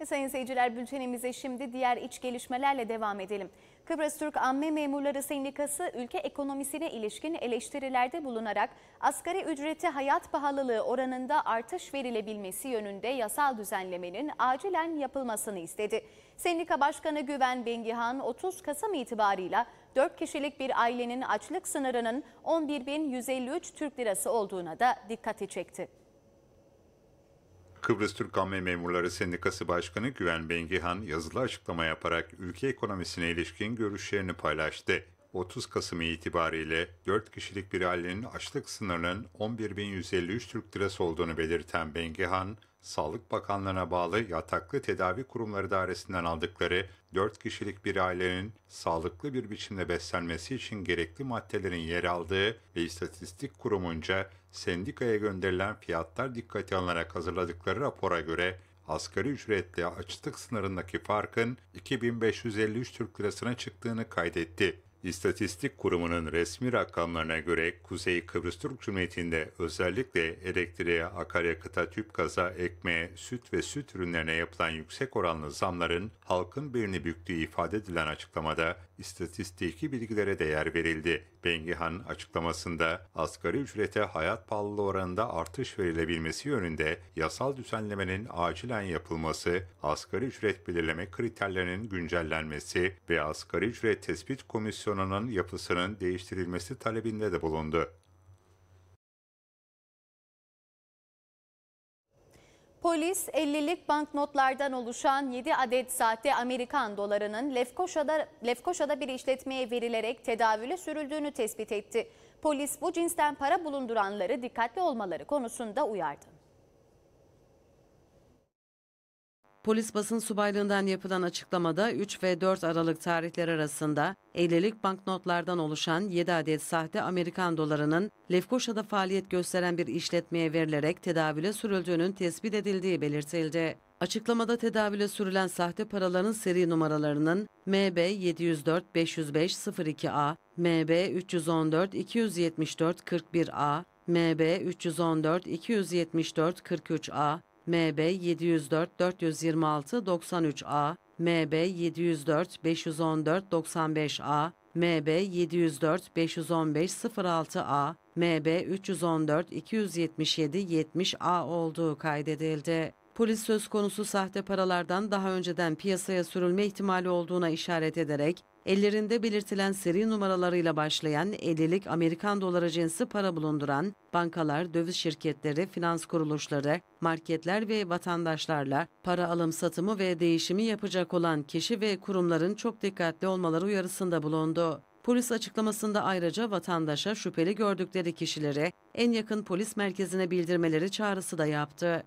Sayın seyirciler bültenimize şimdi diğer iç gelişmelerle devam edelim. Kıbrıs Türk Amme Memurları Sendikası ülke ekonomisine ilişkin eleştirilerde bulunarak asgari ücreti hayat pahalılığı oranında artış verilebilmesi yönünde yasal düzenlemenin acilen yapılmasını istedi. Sendika Başkanı Güven Bengihan 30 Kasım itibarıyla 4 kişilik bir ailenin açlık sınırının 11.153 Türk Lirası olduğuna da dikkati çekti. Kıbrıs Türk Amme Memurları Sendikası Başkanı Güven Bengihan yazılı açıklama yaparak ülke ekonomisine ilişkin görüşlerini paylaştı. 30 Kasım itibariyle 4 kişilik bir ailenin açlık sınırının 11.153 Türk Lirası olduğunu belirten Bengihan, Sağlık Bakanlığı'na bağlı yataklı tedavi kurumları dairesinden aldıkları 4 kişilik bir ailenin sağlıklı bir biçimde beslenmesi için gerekli maddelerin yer aldığı ve istatistik kurumunca sendikaya gönderilen fiyatlar dikkate alınarak hazırladıkları rapora göre asgari ücretle açlık sınırındaki farkın 2553 Türk lirasına çıktığını kaydetti. İstatistik Kurumu'nun resmi rakamlarına göre Kuzey Kıbrıs Türk Cumhuriyeti'nde özellikle elektriğe, akaryakıta, tüp gaza, ekmeğe, süt ve süt ürünlerine yapılan yüksek oranlı zamların halkın birini büktüğü ifade edilen açıklamada istatistiki bilgilere değer verildi. Bengihan açıklamasında asgari ücrete hayat pahalılığı oranında artış verilebilmesi yönünde yasal düzenlemenin acilen yapılması, asgari ücret belirleme kriterlerinin güncellenmesi ve asgari ücret tespit komisyonunun yapısının değiştirilmesi talebinde de bulundu. Polis 50'lik banknotlardan oluşan 7 adet sahte Amerikan dolarının Lefkoşa'da, Lefkoşa'da bir işletmeye verilerek tedavüle sürüldüğünü tespit etti. Polis bu cinsten para bulunduranları dikkatli olmaları konusunda uyardı. Polis basın subaylığından yapılan açıklamada 3 ve 4 Aralık tarihleri arasında 50'lik banknotlardan oluşan 7 adet sahte Amerikan dolarının Lefkoşa'da faaliyet gösteren bir işletmeye verilerek tedavüle sürüldüğünün tespit edildiği belirtildi. Açıklamada tedavüle sürülen sahte paraların seri numaralarının MB 704 505 02A, MB 314 274 41A, MB 314 274 43A, MB 704 426 93A, MB 704 514 95A, MB 704 515 06A, MB 314 277 70A olduğu kaydedildi. Polis söz konusu sahte paralardan daha önceden piyasaya sürülme ihtimali olduğuna işaret ederek ellerinde belirtilen seri numaralarıyla başlayan 50'lik Amerikan doları cinsi para bulunduran bankalar, döviz şirketleri, finans kuruluşları, marketler ve vatandaşlarla para alım satımı ve değişimi yapacak olan kişi ve kurumların çok dikkatli olmaları uyarısında bulundu. Polis açıklamasında ayrıca vatandaşa şüpheli gördükleri kişileri en yakın polis merkezine bildirmeleri çağrısı da yaptı.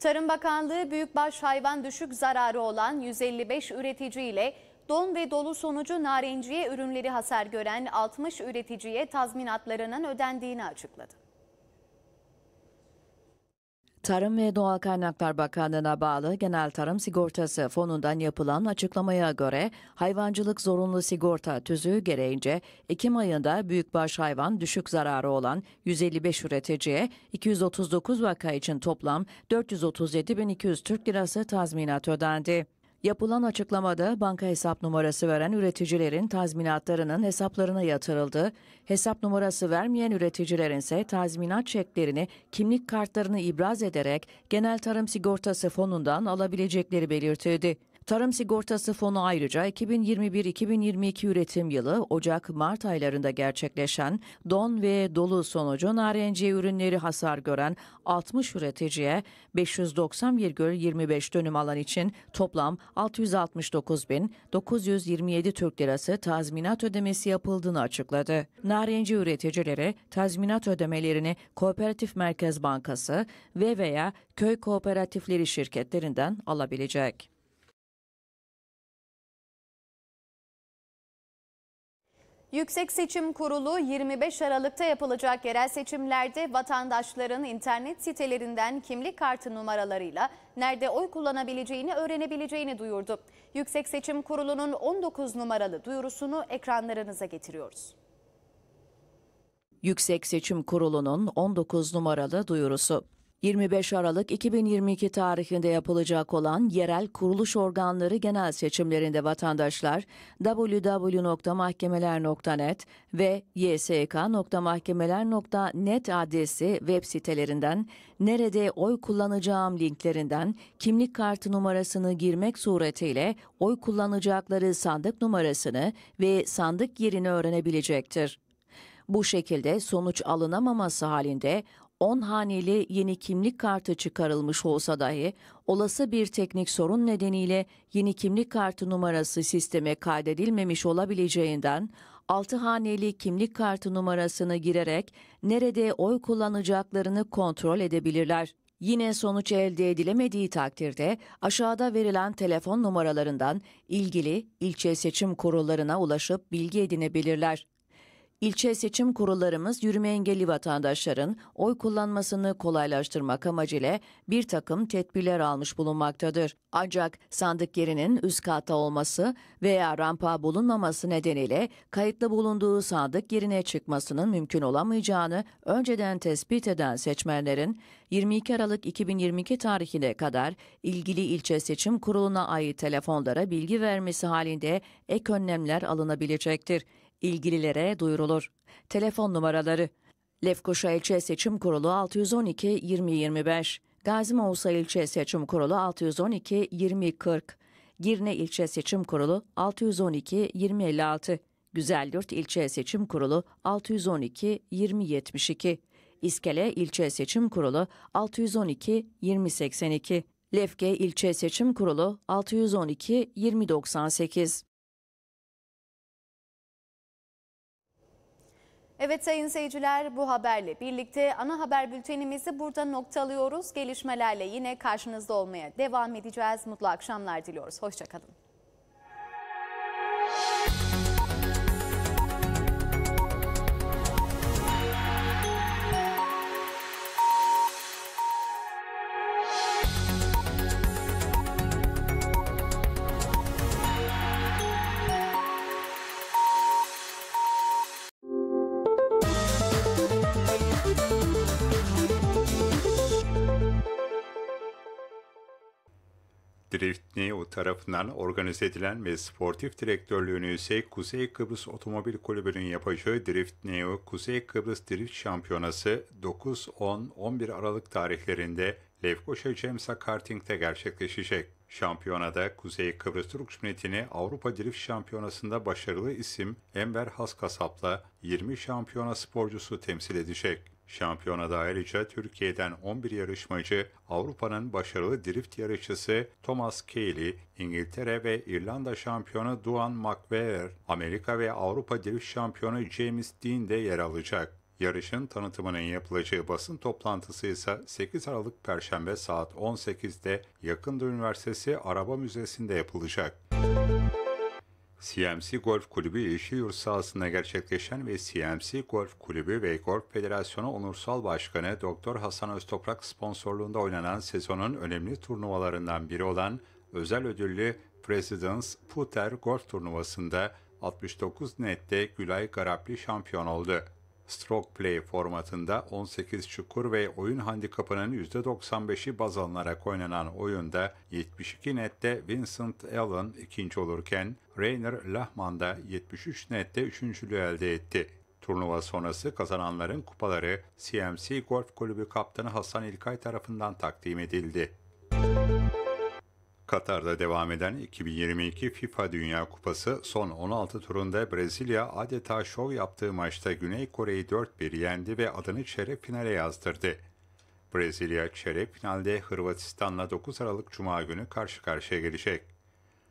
Tarım Bakanlığı büyükbaş hayvan düşük zararı olan 155 üretici ile don ve dolu sonucu narenciye ürünleri hasar gören 60 üreticiye tazminatlarının ödendiğini açıkladı. Tarım ve Doğal Kaynaklar Bakanlığı'na bağlı Genel Tarım Sigortası Fonu'ndan yapılan açıklamaya göre hayvancılık zorunlu sigorta tüzüğü gereğince Ekim ayında büyükbaş hayvan düşük zararı olan 155 üreticiye 239 vaka için toplam 437.200 Türk Lirası tazminat ödendi. Yapılan açıklamada banka hesap numarası veren üreticilerin tazminatlarının hesaplarına yatırıldı, hesap numarası vermeyen üreticilerin ise tazminat çeklerini kimlik kartlarını ibraz ederek genel tarım sigortası fonundan alabilecekleri belirtildi. Tarım Sigortası Fonu ayrıca 2021-2022 üretim yılı Ocak-Mart aylarında gerçekleşen don ve dolu sonucu narenciye ürünleri hasar gören 60 üreticiye 590,25 dönüm alan için toplam 669.927 Türk Lirası tazminat ödemesi yapıldığını açıkladı. Narenci üreticilere tazminat ödemelerini Kooperatif Merkez Bankası ve veya köy kooperatifleri şirketlerinden alabilecek. Yüksek Seçim Kurulu 25 Aralık'ta yapılacak yerel seçimlerde vatandaşların internet sitelerinden kimlik kartı numaralarıyla nerede oy kullanabileceğini öğrenebileceğini duyurdu. Yüksek Seçim Kurulu'nun 19 numaralı duyurusunu ekranlarınıza getiriyoruz. Yüksek Seçim Kurulu'nun 19 numaralı duyurusu. 25 Aralık 2022 tarihinde yapılacak olan yerel kuruluş organları genel seçimlerinde vatandaşlar www.mahkemeler.net ve ysk.mahkemeler.net adresi web sitelerinden nerede oy kullanacağım linklerinden kimlik kartı numarasını girmek suretiyle oy kullanacakları sandık numarasını ve sandık yerini öğrenebilecektir. Bu şekilde sonuç alınamaması halinde 10 haneli yeni kimlik kartı çıkarılmış olsa dahi olası bir teknik sorun nedeniyle yeni kimlik kartı numarası sisteme kaydedilmemiş olabileceğinden 6 haneli kimlik kartı numarasını girerek nerede oy kullanacaklarını kontrol edebilirler. Yine sonuç elde edilemediği takdirde aşağıda verilen telefon numaralarından ilgili ilçe seçim kurullarına ulaşıp bilgi edinebilirler. İlçe seçim kurullarımız yürüme engelli vatandaşların oy kullanmasını kolaylaştırmak amacıyla bir takım tedbirler almış bulunmaktadır. Ancak sandık yerinin üst katta olması veya rampa bulunmaması nedeniyle kayıtlı bulunduğu sandık yerine çıkmasının mümkün olamayacağını önceden tespit eden seçmenlerin 22 Aralık 2022 tarihine kadar ilgili ilçe seçim kuruluna ait telefonlara bilgi vermesi halinde ek önlemler alınabilecektir. İlgililere duyurulur. Telefon numaraları Lefkoşa İlçe Seçim Kurulu 612 2025, Gazi Mausa İlçe Seçim Kurulu 612 2040, Girne İlçe Seçim Kurulu 612 2056, Güzelyurt İlçe Seçim Kurulu 612 2072, İskele İlçe Seçim Kurulu 612 2082, Lefke İlçe Seçim Kurulu 612 2098. Evet sayın seyirciler bu haberle birlikte ana haber bültenimizi burada noktalıyoruz. Gelişmelerle yine karşınızda olmaya devam edeceğiz. Mutlu akşamlar diliyoruz. Hoşçakalın. tarafından organize edilen ve sportif direktörlüğünü ise Kuzey Kıbrıs Otomobil Kulübü'nün yapacağı Drift Neo Kuzey Kıbrıs Drift Şampiyonası 9, 10, 11 Aralık tarihlerinde Lefkoşa Cemsa Karting'de gerçekleşecek. Şampiyonada Kuzey Kıbrıs Türk Cumhuriyeti'ni Avrupa Drift Şampiyonası'nda başarılı isim Enver Haskasap'la 20 şampiyona sporcusu temsil edecek. Şampiyona dair ise Türkiye'den 11 yarışmacı, Avrupa'nın başarılı drift yarışçısı Thomas Cayley, İngiltere ve İrlanda şampiyonu Duan McVeigh, Amerika ve Avrupa drift şampiyonu James Dean de yer alacak. Yarışın tanıtımının yapılacağı basın toplantısı ise 8 Aralık Perşembe saat 18'de Yakında Üniversitesi Araba Müzesi'nde yapılacak. Müzik CMC Golf Kulübü Yeşilyurt sahasında gerçekleşen ve CMC Golf Kulübü ve Golf Federasyonu Onursal Başkanı Doktor Hasan Öztoprak sponsorluğunda oynanan sezonun önemli turnuvalarından biri olan özel ödüllü Presidents Putter Golf Turnuvası'nda 69 nette Gülay Garapli şampiyon oldu. Stroke Play formatında 18 çukur ve oyun handikapının %95'i baz alınarak oynanan oyunda 72 nette Vincent Allen ikinci olurken Rainer Lahman da 73 nette üçüncülüğü elde etti. Turnuva sonrası kazananların kupaları CMC Golf Kulübü Kaptanı Hasan İlkay tarafından takdim edildi. Müzik Katar'da devam eden 2022 FIFA Dünya Kupası son 16 turunda Brezilya adeta şov yaptığı maçta Güney Kore'yi 4-1 yendi ve adını çeyrek finale yazdırdı. Brezilya çeyrek finalde Hırvatistan'la 9 Aralık Cuma günü karşı karşıya gelecek.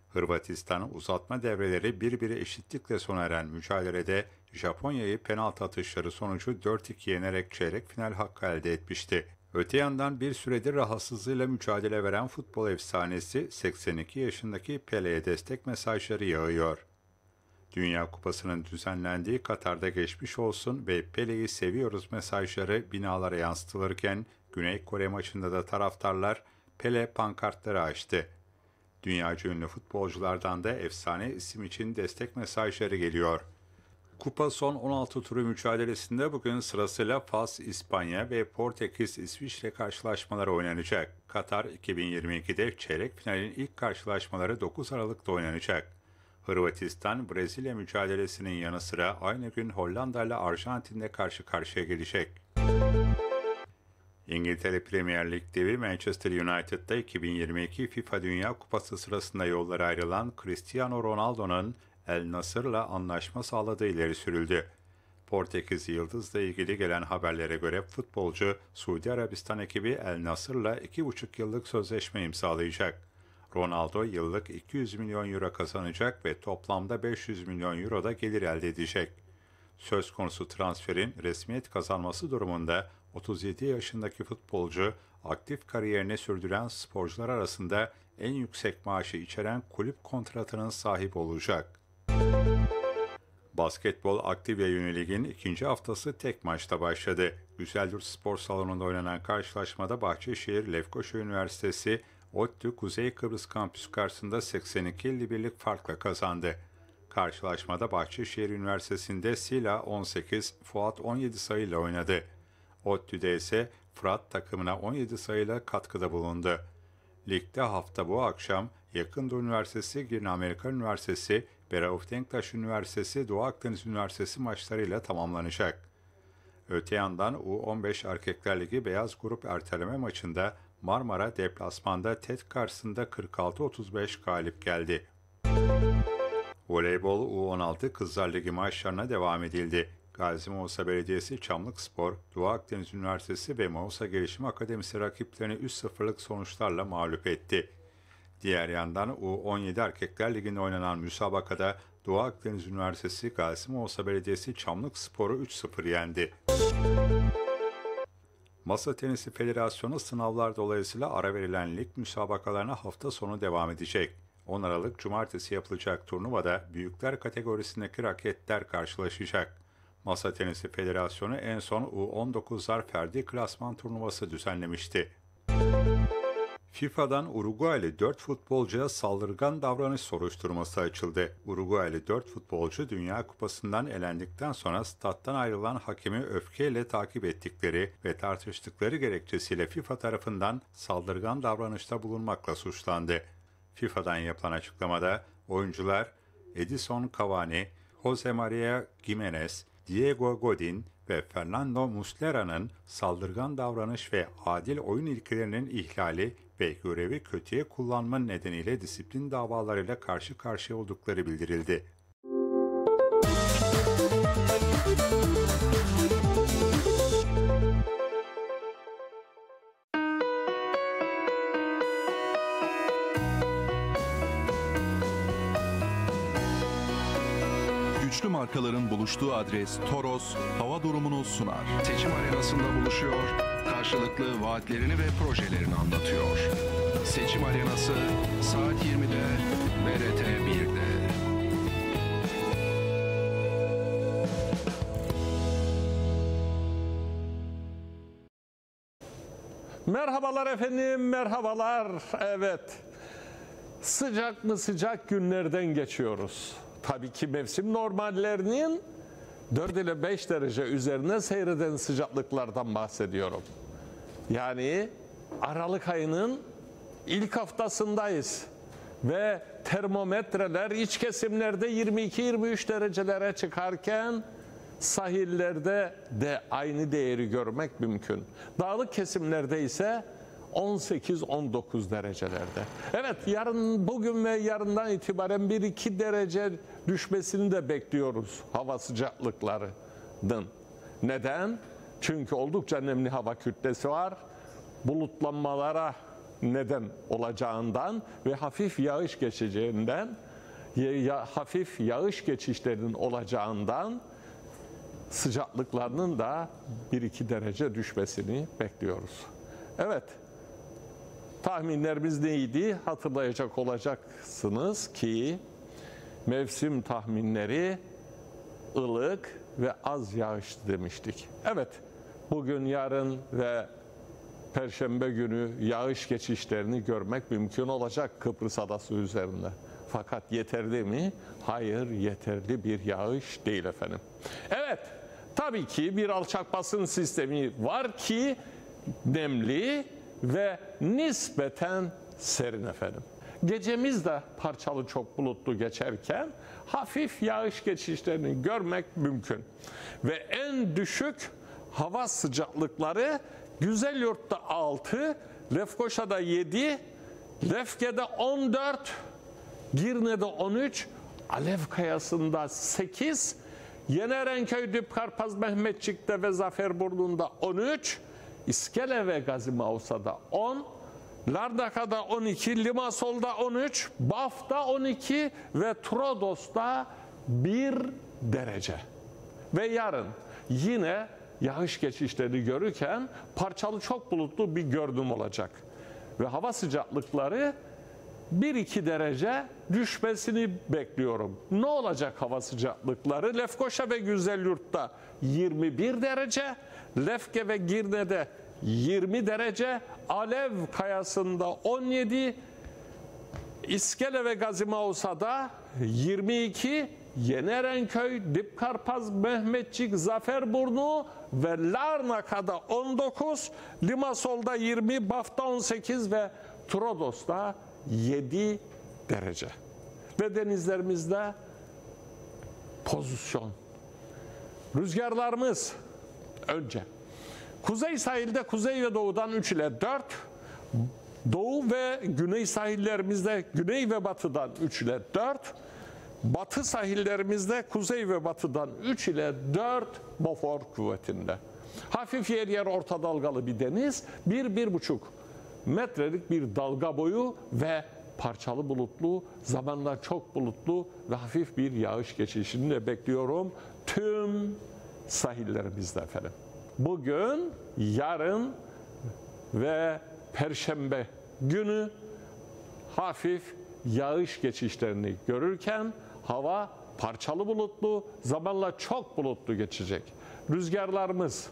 Hırvatistan'ı uzatma devreleri birbiri eşitlikle sona eren mücadelede Japonya'yı penaltı atışları sonucu 4-2 yenerek çeyrek final hakkı elde etmişti. Öte yandan bir süredir rahatsızlığıyla mücadele veren futbol efsanesi 82 yaşındaki Pele'ye destek mesajları yağıyor. Dünya Kupası'nın düzenlendiği Katar'da geçmiş olsun ve Pele'yi seviyoruz mesajları binalara yansıtılırken Güney Kore maçında da taraftarlar Pele pankartları açtı. Dünya ünlü futbolculardan da efsane isim için destek mesajları geliyor.'' Kupa son 16 turu mücadelesinde bugün sırasıyla Fas, İspanya ve Portekiz, İsviçre karşılaşmaları oynanacak. Katar 2022'de çeyrek finalin ilk karşılaşmaları 9 Aralık'ta oynanacak. Hırvatistan, Brezilya mücadelesinin yanı sıra aynı gün Hollanda ile Arjantin'de karşı karşıya gelecek. İngiltere Premier Lig devi Manchester United'da 2022 FIFA Dünya Kupası sırasında yollara ayrılan Cristiano Ronaldo'nun El Nasır'la anlaşma sağladığı ileri sürüldü. Portekiz Yıldız'la ilgili gelen haberlere göre futbolcu Suudi Arabistan ekibi El Nasır'la 2,5 yıllık sözleşme imzalayacak. Ronaldo yıllık 200 milyon euro kazanacak ve toplamda 500 milyon euro da gelir elde edecek. Söz konusu transferin resmiyet kazanması durumunda 37 yaşındaki futbolcu aktif kariyerini sürdüren sporcular arasında en yüksek maaşı içeren kulüp kontratının sahip olacak. Basketbol Aktivya Yönelig'in ikinci haftası tek maçta başladı. Güzeldür Spor Salonu'nda oynanan karşılaşmada Bahçeşehir Lefkoşa Üniversitesi, ODTÜ Kuzey Kıbrıs Kampüsü karşısında 82-51'lik farkla kazandı. Karşılaşmada Bahçeşehir Üniversitesi'nde Sila 18, Fuat 17 sayıyla oynadı. ODTÜ'de ise Fırat takımına 17 sayıyla katkıda bulundu. Ligde hafta bu akşam Yakında Üniversitesi, Girne Amerika Üniversitesi, Berauf Denktaş Üniversitesi Doğu Akdeniz Üniversitesi maçlarıyla tamamlanacak. Öte yandan U15 Erkekler Ligi Beyaz Grup erteleme maçında Marmara deplasmanda TED karşısında 46-35 galip geldi. Voleybol U16 Kızlar Ligi maçlarına devam edildi. Gazi Mausa Belediyesi Çamlık Spor, Doğu Akdeniz Üniversitesi ve Mausa Gelişim Akademisi rakiplerini 3-0'lık sonuçlarla mağlup etti. Diğer yandan U17 Erkekler Ligi'nde oynanan müsabakada Doğu Akdeniz Üniversitesi Gasim Olsa Belediyesi Çamlık Sporu 3-0 yendi. Masa Tenisi Federasyonu sınavlar dolayısıyla ara verilen lig müsabakalarına hafta sonu devam edecek. 10 Aralık Cumartesi yapılacak turnuvada büyükler kategorisindeki raketler karşılaşacak. Masa Tenisi Federasyonu en son U19'lar Ferdi Klasman turnuvası düzenlemişti. Müzik FIFA'dan Uruguaylı 4 futbolcuya saldırgan davranış soruşturması açıldı. Uruguaylı 4 futbolcu Dünya Kupası'ndan elendikten sonra stat'tan ayrılan hakemi öfkeyle takip ettikleri ve tartıştıkları gerekçesiyle FIFA tarafından saldırgan davranışta bulunmakla suçlandı. FIFA'dan yapılan açıklamada oyuncular Edison Cavani, Jose Maria Gimenez, Diego Godin ve Fernando Muslera'nın saldırgan davranış ve adil oyun ilkelerinin ihlali ve görevi kötüye kullanma nedeniyle disiplin davalarıyla karşı karşıya oldukları bildirildi. markaların buluştuğu adres Toros hava durumunu sunar. Seçim arenasında buluşuyor, karşılıklı vaatlerini ve projelerini anlatıyor. Seçim arenası saat 20'de BRT 1'de. Merhabalar efendim, merhabalar. Evet, sıcak mı sıcak günlerden geçiyoruz. Tabii ki mevsim normallerinin 4 ile 5 derece üzerine seyreden sıcaklıklardan bahsediyorum. Yani Aralık ayının ilk haftasındayız ve termometreler iç kesimlerde 22-23 derecelere çıkarken sahillerde de aynı değeri görmek mümkün. Dağlık kesimlerde ise 18-19 derecelerde. Evet yarın bugün ve yarından itibaren 1-2 derece düşmesini de bekliyoruz hava sıcaklıklarının. Neden? Çünkü oldukça nemli hava kütlesi var. Bulutlanmalara neden olacağından ve hafif yağış geçeceğinden, ya, hafif yağış geçişlerinin olacağından sıcaklıklarının da 1-2 derece düşmesini bekliyoruz. Evet, Tahminlerimiz neydi? Hatırlayacak olacaksınız ki mevsim tahminleri ılık ve az yağış demiştik. Evet, bugün, yarın ve Perşembe günü yağış geçişlerini görmek mümkün olacak Kıbrıs Adası üzerinde. Fakat yeterli mi? Hayır, yeterli bir yağış değil efendim. Evet, tabii ki bir alçak basın sistemi var ki nemli ve nispeten serin efendim. Gecemiz de parçalı çok bulutlu geçerken hafif yağış geçişlerini görmek mümkün. Ve en düşük hava sıcaklıkları Güzel Yurt'ta 6, Lefkoşa'da 7, Lefke'de 14, Girne'de 13, Alev Kayası'nda 8, Yenerenköy, Düpkarpaz, Mehmetçik'te ve Zaferburnu'nda 13, İskele ve Gazi 10, Lardaka'da 12, Limasol'da 13, Baf'ta 12 ve Trodos'ta 1 derece. Ve yarın yine yağış geçişleri görürken parçalı çok bulutlu bir gördüm olacak. Ve hava sıcaklıkları 1-2 derece düşmesini bekliyorum. Ne olacak hava sıcaklıkları? Lefkoşa ve Güzelyurt'ta 21 derece, Lefke ve Girne'de 20 derece, Alev kayasında 17, İskele ve Gazimausa'da 22, Yenerenköy, Dipkarpaz, Mehmetçik, Zaferburnu ve Larnaka'da 19, Limasol'da 20, Baf'ta 18 ve Trodos'ta 7 derece. Ve denizlerimizde pozisyon. Rüzgarlarımız önce. Kuzey sahilde kuzey ve doğudan 3 ile 4, doğu ve güney sahillerimizde güney ve batıdan 3 ile 4, batı sahillerimizde kuzey ve batıdan 3 ile 4 Bofor kuvvetinde. Hafif yer yer orta dalgalı bir deniz, 1-1,5 metrelik bir dalga boyu ve parçalı bulutlu, zamanla çok bulutlu ve hafif bir yağış geçişini de bekliyorum. Tüm sahillerimizde efendim. Bugün, yarın ve perşembe günü hafif yağış geçişlerini görürken hava parçalı bulutlu, zamanla çok bulutlu geçecek. Rüzgarlarımız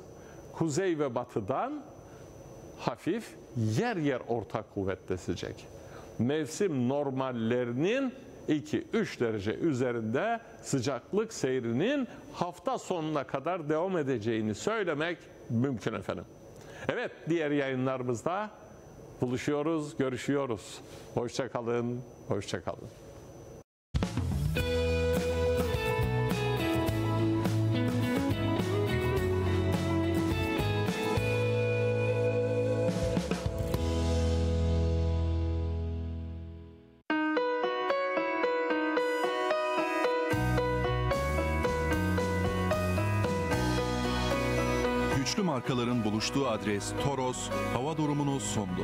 kuzey ve batıdan hafif yer yer orta kuvvetlesecek. Mevsim normallerinin 2-3 derece üzerinde sıcaklık seyrinin hafta sonuna kadar devam edeceğini söylemek mümkün efendim. Evet diğer yayınlarımızda buluşuyoruz, görüşüyoruz. Hoşçakalın, hoşçakalın. buluştuğu adres Toros, hava durumunu sondu.